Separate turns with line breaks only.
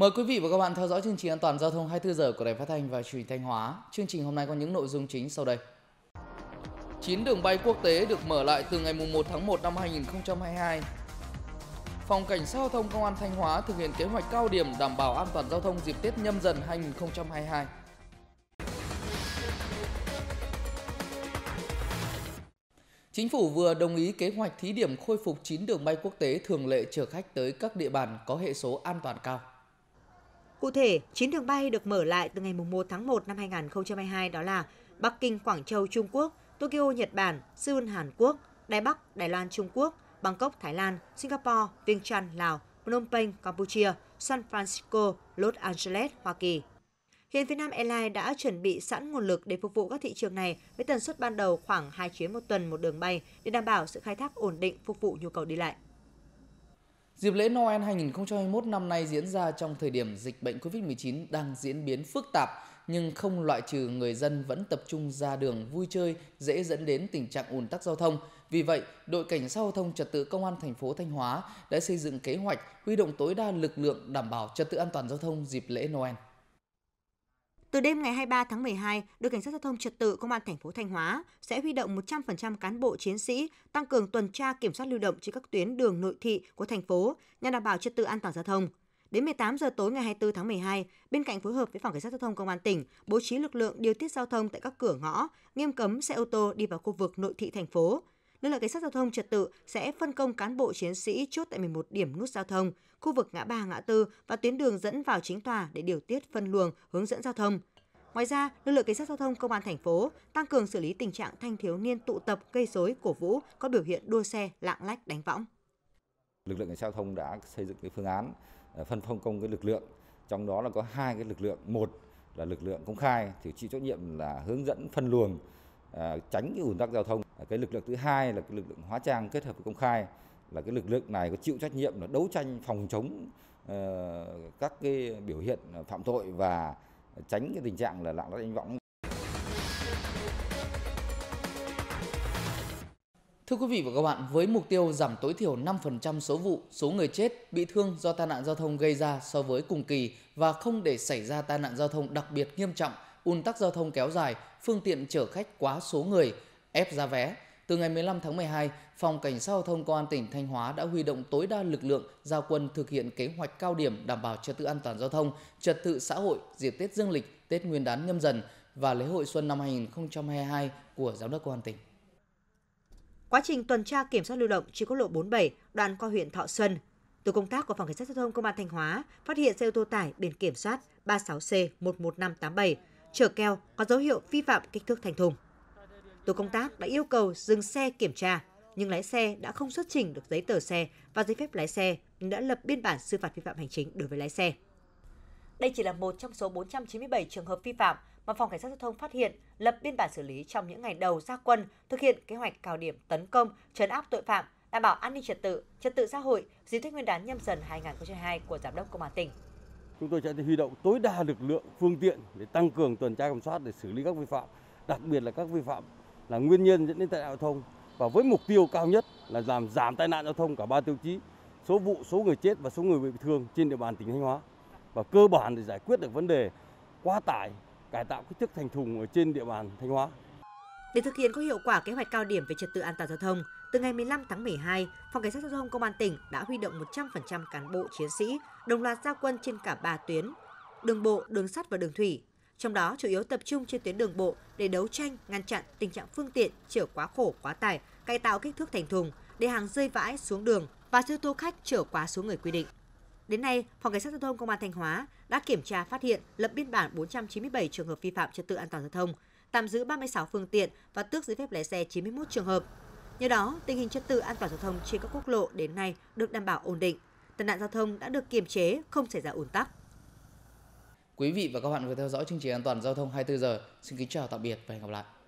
Mời quý vị và các bạn theo dõi chương trình an toàn giao thông 24 giờ của Đài Phát thanh và Truyền hình Thanh Hóa. Chương trình hôm nay có những nội dung chính sau đây. 9 đường bay quốc tế được mở lại từ ngày 1 tháng 1 năm 2022. Phòng Cảnh sát Giao thông Công an Thanh Hóa thực hiện kế hoạch cao điểm đảm bảo an toàn giao thông dịp Tết nhâm dần 2022. Chính phủ vừa đồng ý kế hoạch thí điểm khôi phục 9 đường bay quốc tế thường lệ chở khách tới các địa bàn có hệ số an toàn cao. Cụ thể, 9 đường bay được mở lại từ ngày 1 tháng 1 năm
2022 đó là Bắc Kinh, Quảng Châu, Trung Quốc, Tokyo, Nhật Bản, Seoul, Hàn Quốc, Đài Bắc, Đài Loan, Trung Quốc, Bangkok, Thái Lan, Singapore, Viêng Chăn, Lào, Phnom Penh, Campuchia, San Francisco, Los Angeles, Hoa Kỳ. Hiện Vietnam Airlines đã chuẩn bị sẵn nguồn lực để phục vụ các thị trường này với tần suất ban đầu khoảng 2 chuyến một tuần một đường bay để đảm bảo sự khai thác ổn định phục vụ nhu cầu đi lại.
Dịp lễ Noel 2021 năm nay diễn ra trong thời điểm dịch bệnh COVID-19 đang diễn biến phức tạp nhưng không loại trừ người dân vẫn tập trung ra đường vui chơi dễ dẫn đến tình trạng ùn tắc giao thông. Vì vậy, đội cảnh sát giao thông trật tự công an thành phố Thanh Hóa đã xây dựng kế hoạch huy động tối đa lực lượng đảm bảo trật tự an toàn giao thông dịp lễ Noel.
Từ đêm ngày 23 tháng 12, đội cảnh sát giao thông trật tự công an thành phố Thanh Hóa sẽ huy động 100% cán bộ chiến sĩ tăng cường tuần tra kiểm soát lưu động trên các tuyến đường nội thị của thành phố nhằm đảm bảo trật tự an toàn giao thông. Đến 18 giờ tối ngày 24 tháng 12, bên cạnh phối hợp với phòng cảnh sát giao thông công an tỉnh bố trí lực lượng điều tiết giao thông tại các cửa ngõ, nghiêm cấm xe ô tô đi vào khu vực nội thị thành phố, Lực lượng cảnh sát giao thông trật tự sẽ phân công cán bộ chiến sĩ chốt tại 11 điểm nút giao thông, khu vực ngã ba ngã tư và tuyến đường dẫn vào chính tòa để điều tiết phân luồng, hướng dẫn giao thông. Ngoài ra, lực lượng cảnh sát giao thông công an thành phố tăng cường xử lý tình trạng thanh thiếu niên tụ tập gây rối cổ vũ có biểu hiện đua xe, lạng lách đánh võng.
Lực lượng cảnh sát giao thông đã xây dựng cái phương án ờ, phân phong công cái lực lượng, trong đó là có hai cái lực lượng, một là lực lượng công khai thì chịu trách nhiệm là hướng dẫn phân luồng ờ, tránh cái ủn tắc giao thông cái lực lượng thứ hai là cái lực lượng hóa trang kết hợp với công khai là cái lực lượng này có chịu trách nhiệm là đấu tranh phòng chống uh, các cái biểu hiện phạm tội và tránh cái tình trạng là lạng lách đánh võng Thưa quý vị và các bạn, với mục tiêu giảm tối thiểu 5% số vụ, số người chết, bị thương do tai nạn giao thông gây ra so với cùng kỳ và không để xảy ra tai nạn giao thông đặc biệt nghiêm trọng, ùn tắc giao thông kéo dài, phương tiện chở khách quá số người, ép giá vé. Từ ngày 15 tháng 12, Phòng Cảnh sát Giao thông Công an tỉnh Thanh Hóa đã huy động tối đa lực lượng giao quân thực hiện kế hoạch cao điểm đảm bảo trật tự an toàn giao thông, trật tự xã hội dịp Tết Dương lịch, Tết Nguyên đán nhâm dần và lễ hội xuân năm 2022 của Giám đốc Công an tỉnh. Quá
trình tuần tra kiểm soát lưu động trên quốc lộ 47, đoạn qua huyện Thọ Xuân, tổ công tác của phòng cảnh sát giao thông công an Thanh Hóa phát hiện xe ô tô tải biển kiểm soát 36C11587 chở keo có dấu hiệu vi phạm kích thước thành thùng tổ công tác đã yêu cầu dừng xe kiểm tra, nhưng lái xe đã không xuất trình được giấy tờ xe và giấy phép lái xe, đã lập biên bản xử phạt vi phạm hành chính đối với lái xe. Đây chỉ là một trong số 497 trường hợp vi phạm mà Phòng Cảnh sát Giao thông phát hiện, lập biên bản xử lý trong những ngày đầu ra quân thực hiện kế hoạch cao điểm tấn công, trấn áp tội phạm, đảm bảo an ninh trật tự, trật tự xã hội dịp Tết Nguyên đán nhâm dần 2022 của Giám đốc Công an tỉnh. Chúng tôi sẽ huy động tối đa lực lượng, phương tiện để tăng cường tuần tra kiểm soát để xử lý các vi phạm, đặc biệt là các vi phạm là nguyên nhân dẫn đến tai nạn giao thông và với mục tiêu cao nhất là giảm giảm tai nạn giao thông cả ba tiêu chí số vụ, số người chết và số người bị thương trên địa bàn tỉnh Thanh Hóa và cơ bản để giải quyết được vấn đề quá tải, cải tạo kích thước thành thùng ở trên địa bàn Thanh Hóa. Để thực hiện có hiệu quả kế hoạch cao điểm về trật tự an toàn giao thông, từ ngày 15 tháng 12, Phòng Cảnh sát Giao thông Công an tỉnh đã huy động 100% cán bộ chiến sĩ đồng loạt gia quân trên cả ba tuyến, đường bộ, đường sắt và đường thủy trong đó chủ yếu tập trung trên tuyến đường bộ để đấu tranh ngăn chặn tình trạng phương tiện chở quá khổ quá tải, cải tạo kích thước thành thùng, để hàng rơi vãi xuống đường và xe tô khách chở quá số người quy định. Đến nay, Phòng Cảnh sát Giao thông Công an Thanh Hóa đã kiểm tra phát hiện lập biên bản 497 trường hợp vi phạm trật tự an toàn giao thông, tạm giữ 36 phương tiện và tước giấy phép lái xe 91 trường hợp. Nhờ đó, tình hình trật tự an toàn giao thông trên các quốc lộ đến nay được đảm bảo ổn định. Tai nạn giao thông đã được kiềm chế,
không xảy ra ùn tắc. Quý vị và các bạn vừa theo dõi chương trình an toàn giao thông 24 giờ. Xin kính chào tạm biệt và hẹn gặp lại.